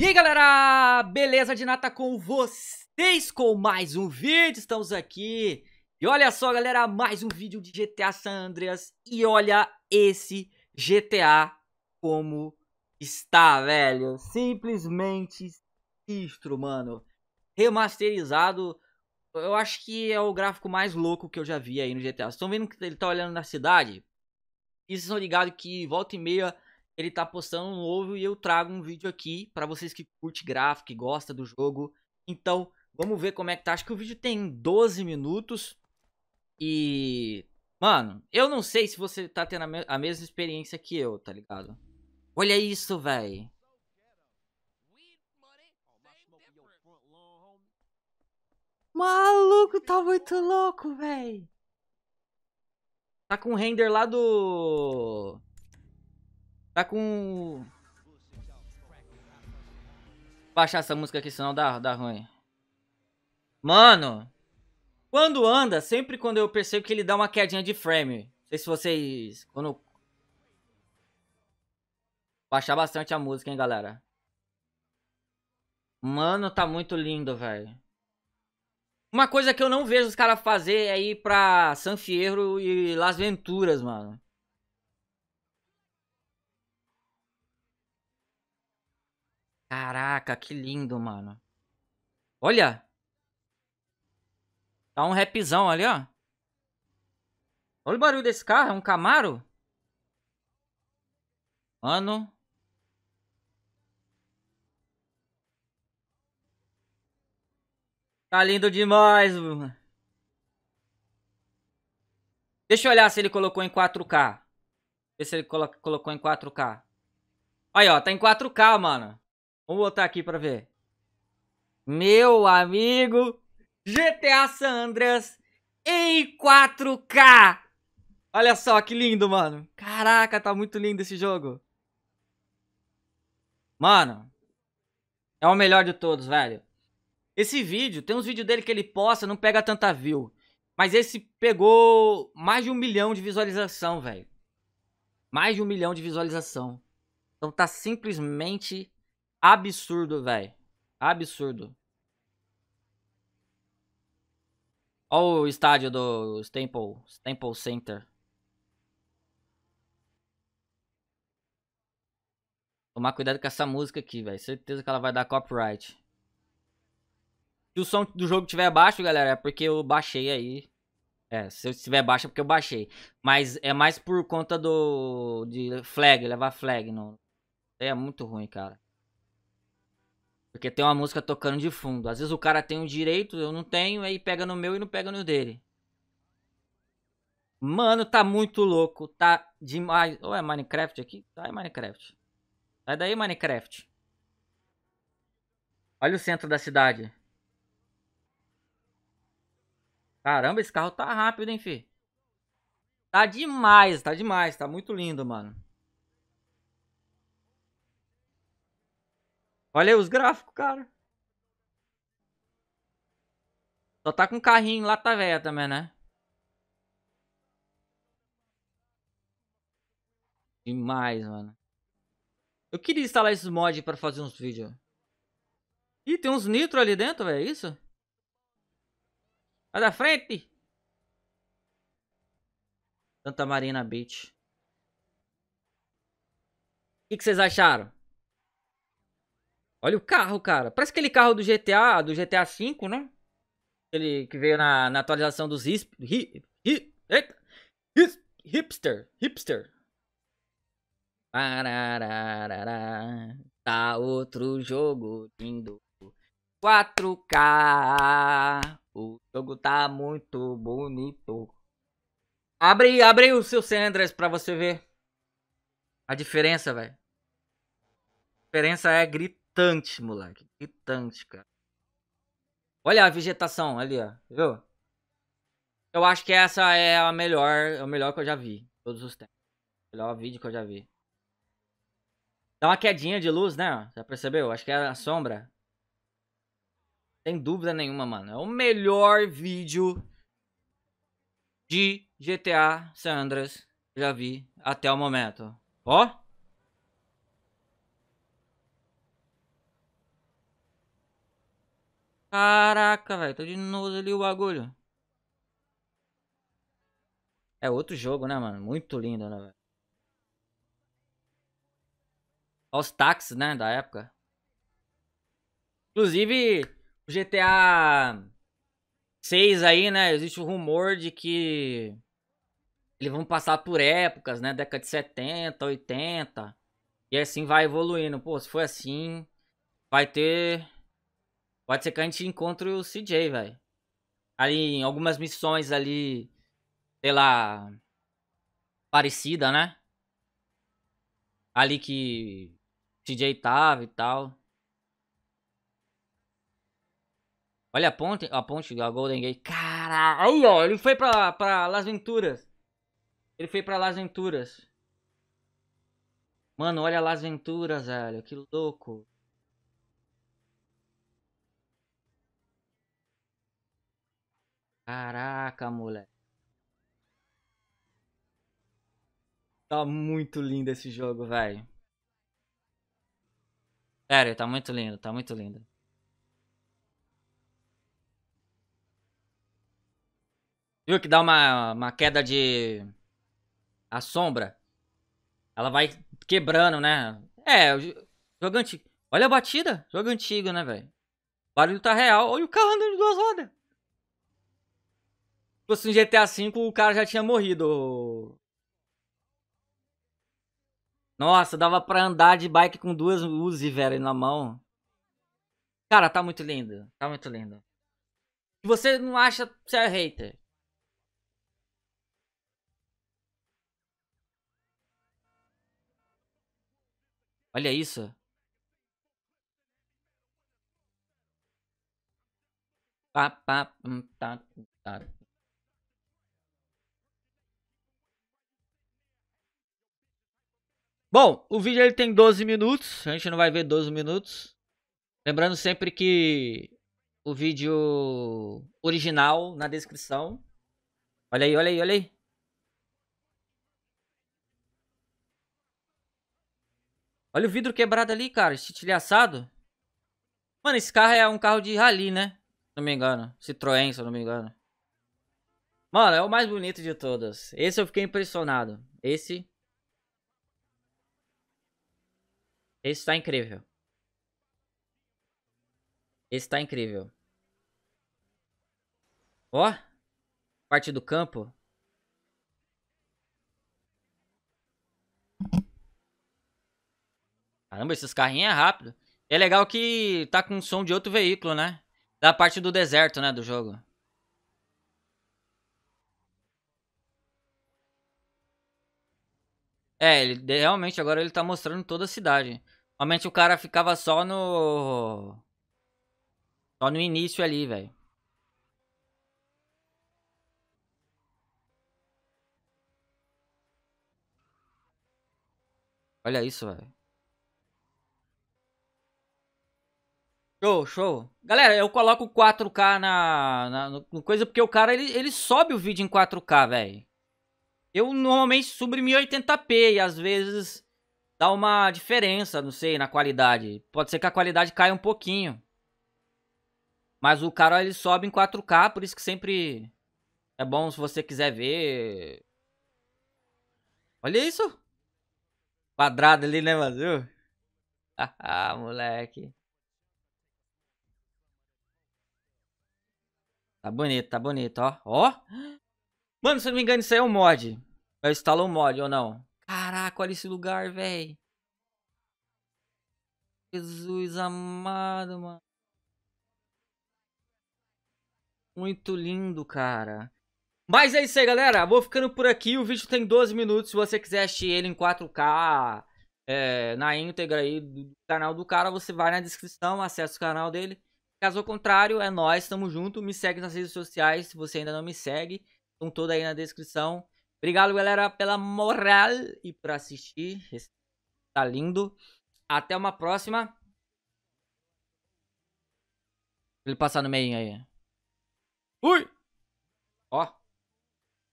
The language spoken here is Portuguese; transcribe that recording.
E aí galera, beleza de nata com vocês com mais um vídeo, estamos aqui E olha só galera, mais um vídeo de GTA San Andreas E olha esse GTA como está velho, simplesmente sinistro mano Remasterizado, eu acho que é o gráfico mais louco que eu já vi aí no GTA Vocês estão vendo que ele tá olhando na cidade? E vocês estão ligados que volta e meia ele tá postando um novo e eu trago um vídeo aqui para vocês que curte gráfico, que gosta do jogo. Então, vamos ver como é que tá. Acho que o vídeo tem 12 minutos e mano, eu não sei se você tá tendo a, me a mesma experiência que eu, tá ligado? Olha isso, velho. Maluco, tá muito louco, velho. Tá com o render lá do Tá com... Baixar essa música aqui, senão dá, dá ruim. Mano, quando anda, sempre quando eu percebo que ele dá uma quedinha de frame. Não sei se vocês... Quando... Baixar bastante a música, hein, galera. Mano, tá muito lindo, velho. Uma coisa que eu não vejo os caras fazer é ir pra San Fierro e Las Venturas, mano. Caraca, que lindo, mano. Olha! Tá um rapzão ali, ó. Olha o barulho desse carro, é um Camaro? Ano. Tá lindo demais, mano. Deixa eu olhar se ele colocou em 4K. Ver se ele colo colocou em 4K. Aí, ó, tá em 4K, mano. Vamos botar aqui pra ver. Meu amigo, GTA San Andreas em 4K. Olha só que lindo, mano. Caraca, tá muito lindo esse jogo. Mano, é o melhor de todos, velho. Esse vídeo, tem uns vídeos dele que ele posta, não pega tanta view. Mas esse pegou mais de um milhão de visualização, velho. Mais de um milhão de visualização. Então tá simplesmente Absurdo, velho. Absurdo. Olha o estádio do Staples, Staples Center. Tomar cuidado com essa música aqui, velho. Certeza que ela vai dar copyright. Se o som do jogo tiver baixo, galera, é porque eu baixei aí. É, se eu estiver baixo é porque eu baixei. Mas é mais por conta do... de flag, levar flag. Não. É muito ruim, cara. Porque tem uma música tocando de fundo. Às vezes o cara tem um direito, eu não tenho, aí pega no meu e não pega no dele. Mano, tá muito louco. Tá demais. Ou oh, é Minecraft aqui? Sai, tá, é Minecraft. Sai daí, Minecraft. Olha o centro da cidade. Caramba, esse carro tá rápido, hein, fi. Tá demais, tá demais. Tá muito lindo, mano. Olha aí os gráficos, cara. Só tá com carrinho lá tá velha também, né? Demais, mano. Eu queria instalar esses mods pra fazer uns vídeos. Ih, tem uns nitro ali dentro, velho. É isso? Sai da frente! Santa Marina Beach. O que vocês acharam? Olha o carro, cara. Parece aquele carro do GTA, do GTA V, né? Ele que veio na, na atualização dos Hipster. hip, hipster. Hipster. Tá outro jogo lindo. 4K. O jogo tá muito bonito. Abre, abre o seu Sanders pra você ver. A diferença, velho. A diferença é gritante. Gritante, moleque. Gritante, cara. Olha a vegetação ali, ó. Viu? Eu acho que essa é a melhor, é o melhor que eu já vi. Todos os tempos. O melhor vídeo que eu já vi. Dá uma quedinha de luz, né? Já percebeu? Acho que é a sombra. Sem dúvida nenhuma, mano. É o melhor vídeo de GTA San Andreas que eu já vi até o momento. Ó. Caraca, velho. Tô de novo ali o bagulho. É outro jogo, né, mano? Muito lindo, né, velho? Olha os táxis, né, da época. Inclusive, o GTA 6 aí, né, existe o rumor de que eles vão passar por épocas, né, década de 70, 80, e assim vai evoluindo. Pô, se for assim, vai ter Pode ser que a gente encontre o CJ, velho. Ali em algumas missões ali, sei lá, parecida, né? Ali que CJ tava e tal. Olha a ponte, a ponte, a Golden Gate. Caralho, ó, ele foi pra, pra Las Venturas. Ele foi pra Las Venturas. Mano, olha Las Venturas, velho. Que louco. Caraca, moleque. Tá muito lindo esse jogo, velho. Sério, tá muito lindo, tá muito lindo. Viu que dá uma, uma queda de... A sombra. Ela vai quebrando, né? É, o jogo antigo. Olha a batida. Jogo antigo, né, velho? O barulho tá real. Olha o carro andando de duas rodas fosse tipo um GTA V o cara já tinha morrido. Nossa, dava pra andar de bike com duas Uzi, velho, na mão. Cara, tá muito lindo. Tá muito lindo. Se você não acha, você é hater. Olha isso. pa pá, tá, tá. Bom, o vídeo ele tem 12 minutos, a gente não vai ver 12 minutos. Lembrando sempre que o vídeo original na descrição. Olha aí, olha aí, olha aí. Olha o vidro quebrado ali, cara, estilhaçado. Mano, esse carro é um carro de rally, né? Se não me engano, Citroën, se não me engano. Mano, é o mais bonito de todas. Esse eu fiquei impressionado. Esse Esse tá incrível. Esse tá incrível. Ó. Parte do campo. Caramba, esses carrinhos é rápido. É legal que tá com som de outro veículo, né? Da parte do deserto, né, do jogo. É, ele, realmente agora ele tá mostrando toda a cidade. Normalmente o cara ficava só no. Só no início ali, velho. Olha isso, velho. Show, show. Galera, eu coloco 4K na, na no coisa porque o cara ele, ele sobe o vídeo em 4K, velho. Eu normalmente subo em 1080p e às vezes dá uma diferença, não sei, na qualidade. Pode ser que a qualidade caia um pouquinho. Mas o cara ele sobe em 4K, por isso que sempre é bom se você quiser ver. Olha isso! Quadrado ali, né, mano? Uh. ah, moleque. Tá bonito, tá bonito, ó. Ó! Mano, se eu não me engano, isso aí é um mod. Eu instalo um mod ou não? Caraca, olha esse lugar, velho. Jesus amado, mano. Muito lindo, cara. Mas é isso aí, galera. Vou ficando por aqui. O vídeo tem 12 minutos. Se você quiser assistir ele em 4K, é, na íntegra aí do canal do cara, você vai na descrição, acessa o canal dele. Caso contrário, é nós, tamo junto. Me segue nas redes sociais, se você ainda não me segue. Estão todas aí na descrição. Obrigado, galera, pela moral e por assistir. tá lindo. Até uma próxima. Ele passar no meio aí. Fui! Ó.